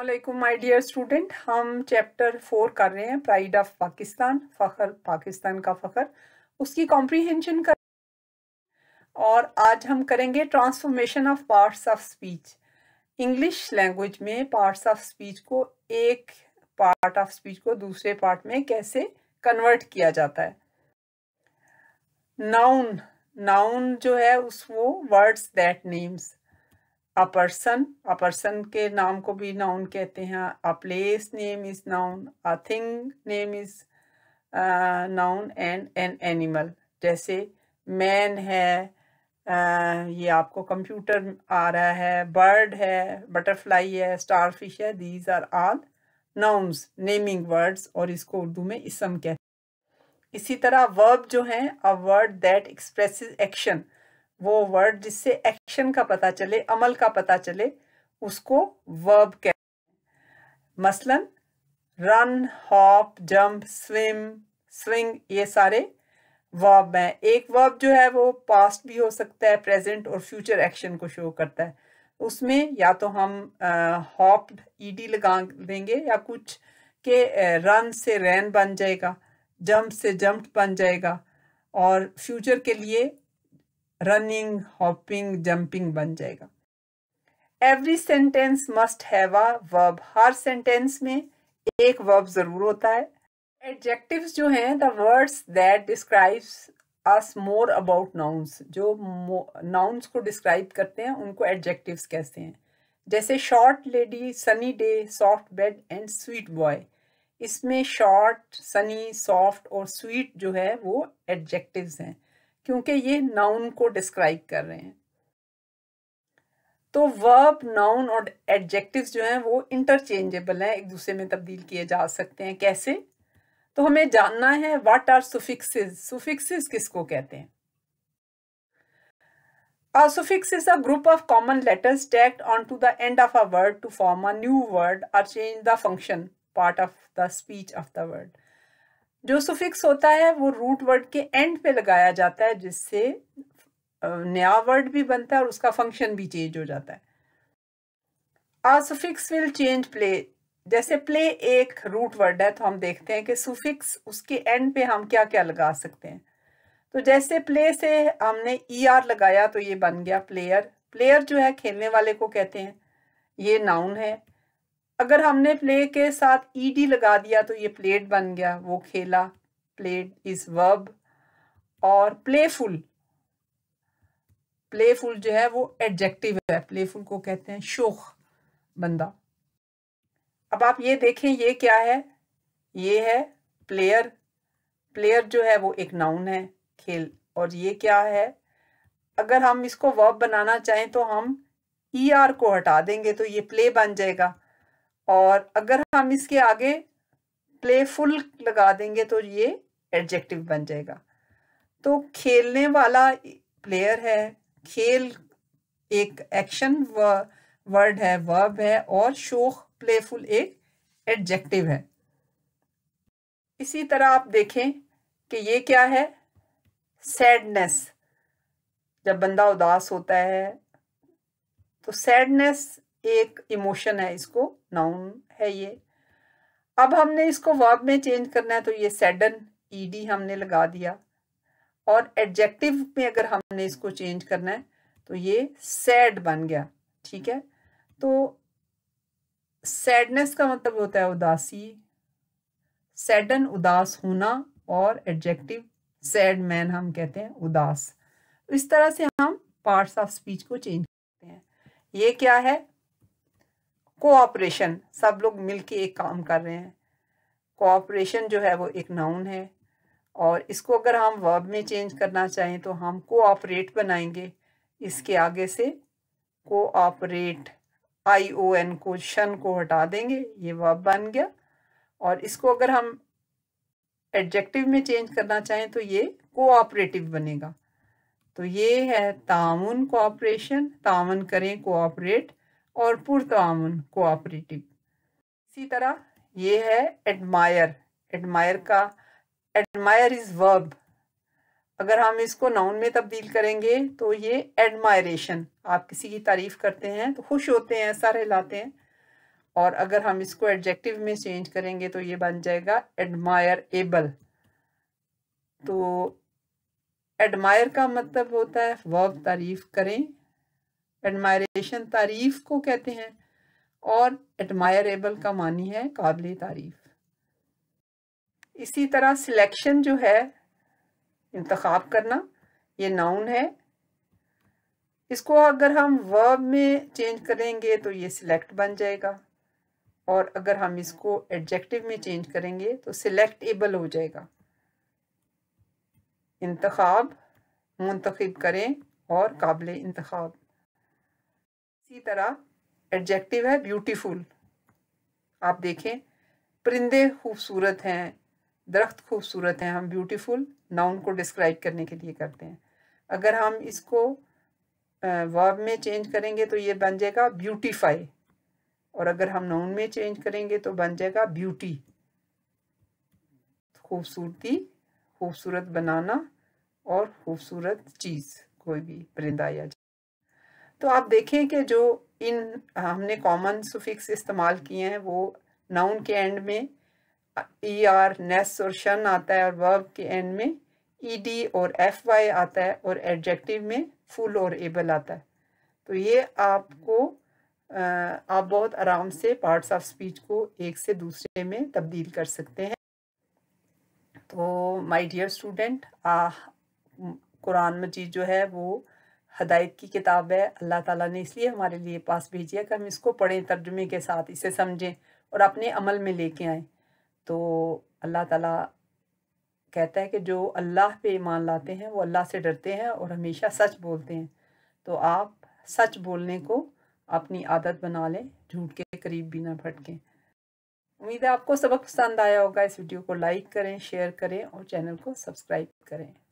अल्लाम my dear student हम chapter four कर रहे हैं प्राइड ऑफ पाकिस्तान फ़खर पाकिस्तान का फ़खर उसकी कॉम्प्रीहेंशन कर और आज हम करेंगे transformation of parts of speech English language में पार्ट्स ऑफ स्पीच को एक पार्ट ऑफ स्पीच को दूसरे पार्ट में कैसे कन्वर्ट किया जाता है नाउन नाउन जो है उस वो words that names a person a person के नाम को भी नाउन कहते हैं a place name is noun a thing name is noun and an animal जैसे मैन है uh, ये आपको कंप्यूटर आ रहा है बर्ड है बटरफ्लाई है स्टारफिश है these are all nouns naming words और इसको उर्दू में इसम कहते हैं इसी तरह वर्ब जो है a word that expresses action वो वर्ड जिससे एक्शन का पता चले अमल का पता चले उसको वर्ब कहते हैं मसलन run hop jump swim swing ये सारे वर्ब हैं एक वर्ब जो है वो पास्ट भी हो सकता है प्रेजेंट और फ्यूचर एक्शन को शो करता है उसमें या तो हम हॉप ईडी लगा देंगे या कुछ के रन से रैन बन जाएगा जंप से जंप बन जाएगा और फ्यूचर के लिए रनिंग हॉपिंग जंपिंग बन जाएगा every sentence must have a verb हर सेंटेंस में एक वर्ब जरूर होता है एडजेक्टिव्स जो हैं the words that describes us more about nouns जो नाउन्स को डिस्क्राइब करते हैं उनको एडजेक्टिव्स कहते हैं जैसे short lady sunny day soft bed and sweet boy इसमें शॉर्ट सनी सॉफ्ट और स्वीट जो है वो एडजेक्टिव्स हैं क्योंकि ये नाउन को डिस्क्राइब कर रहे हैं तो वर्ब नाउन और एडजेक्टिव जो हैं वो इंटरचेंजेबल हैं एक दूसरे में तब्दील किए जा सकते हैं कैसे तो हमें जानना है व्हाट आर सुफिक्सेस सुफिक्सेस किसको कहते हैं are suffixes a group of common letters tacked on to the end of a word to form a new word or change the function part of the speech of the word जो suffix होता है वो root word के and पे लगाया जाता है जिससे नया वर्ड भी बनता है और उसका फंक्शन भी चेंज हो जाता है a suffix will change play जैसे प्ले एक रूट वर्ड है तो हम देखते हैं कि सुफिक्स उसके एंड पे हम क्या क्या लगा सकते हैं तो जैसे प्ले से हमने ई ER आर लगाया तो ये बन गया प्लेयर प्लेयर जो है खेलने वाले को कहते हैं ये नाउन है अगर हमने प्ले के साथ ईडी लगा दिया तो ये प्लेट बन गया वो खेला प्लेट इज वर्ब और प्लेफुल प्लेफुल जो है वो एडजेक्टिव है प्लेफुल को कहते हैं शोख बंदा अब आप ये देखें ये क्या है ये है प्लेयर प्लेयर जो है वो एक नाउन है खेल और ये क्या है अगर हम इसको वर्ब बनाना चाहें तो हम ई ER आर को हटा देंगे तो ये प्ले बन जाएगा और अगर हम इसके आगे प्लेफुल लगा देंगे तो ये एडजेक्टिव बन जाएगा तो खेलने वाला प्लेयर है खेल एक एक्शन वर्ड है वर्ब है और शोख प्लेफुल एक एडजेक्टिव है इसी तरह आप देखें कि ये क्या है सैडनेस जब बंदा उदास होता है तो सैडनेस एक इमोशन है इसको नाउन है ये अब हमने इसको वर्ब में चेंज करना है तो ये सेडन ईडी हमने लगा दिया और एडजेक्टिव में अगर हमने इसको चेंज करना है तो ये सैड बन गया ठीक है तो सैडनेस का मतलब होता है उदासी सैडन उदास होना और एडजेक्टिव सैड मैन हम कहते हैं उदास इस तरह से हम पार्ट्स ऑफ स्पीच को चेंज करते हैं ये क्या है कोऑपरेशन सब लोग मिलके एक काम कर रहे हैं कोऑपरेशन जो है वो एक नाउन है और इसको अगर हम वर्ब में चेंज करना चाहें तो हम कोऑपरेट बनाएंगे इसके आगे से कोऑपरेट आई ओ एन को शन को हटा देंगे ये वर्ब बन गया और इसको अगर हम एडजेक्टिव में चेंज करना चाहें तो ये कोऑपरेटिव बनेगा तो ये है ताउन कोऑपरेशन ताउन करें कोऑपरेट और पुरतामन कोऑपरेटिव इसी तरह ये है एडमायर एडमायर का एडमायर इज वर्ब अगर हम इसको नाउन में तब्दील करेंगे तो ये एडमायरेशन आप किसी की तारीफ करते हैं तो खुश होते हैं सर हिलाते हैं और अगर हम इसको एडजेक्टिव में चेंज करेंगे तो ये बन जाएगा एडमायर एबल तो एडमायर का मतलब होता है वर्ब तारीफ करें एडमायरेशन तारीफ को कहते हैं और एडमायरेबल का मानी है काबिल तारीफ इसी तरह सिलेक्शन जो है इंतखब करना ये नाउन है इसको अगर हम वर्ब में चेंज करेंगे तो ये सिलेक्ट बन जाएगा और अगर हम इसको एडजेक्टिव में चेंज करेंगे तो सिलेक्टेबल हो जाएगा इंतखब मुंतखब करें और काबिल इंतखाब इसी तरह एडजेक्टिव है ब्यूटीफुल आप देखें परिंदे खूबसूरत हैं दरख्त खूबसूरत हैं हम ब्यूटीफुल नाउन को डिस्क्राइब करने के लिए करते हैं अगर हम इसको वर्ब में चेंज करेंगे तो ये बन जाएगा ब्यूटीफाई और अगर हम नाउन में चेंज करेंगे तो बन जाएगा ब्यूटी खूबसूरती खूबसूरत बनाना और खूबसूरत चीज़ कोई भी परिंदा या तो आप देखें कि जो इन हमने कॉमन सुफिक्स इस्तेमाल किए हैं वो नाउन के एंड में ई आर नेस और शन आता है और वर्ब के एंड में ई डी और एफ वाई आता है और एडजेक्टिव में फुल और एबल आता है तो ये आपको आप बहुत आराम से पार्ट्स ऑफ स्पीच को एक से दूसरे में तब्दील कर सकते हैं तो my dear student ah Quran Majeed जो है वो हदायत की किताब है अल्लाह ताला ने इसलिए हमारे लिए पास भेजी है कि हम इसको पढ़ें तर्जुमे के साथ इसे समझें और अपने अमल में लेके आएँ तो अल्लाह ताला कहता है कि जो अल्लाह पे ईमान लाते हैं वो अल्लाह से डरते हैं और हमेशा सच बोलते हैं तो आप सच बोलने को अपनी आदत बना लें झूठ के करीब भी ना भटकें उम्मीद है आपको सबक पसंद आया होगा इस वीडियो को लाइक करें शेयर करें और चैनल को सब्सक्राइब करें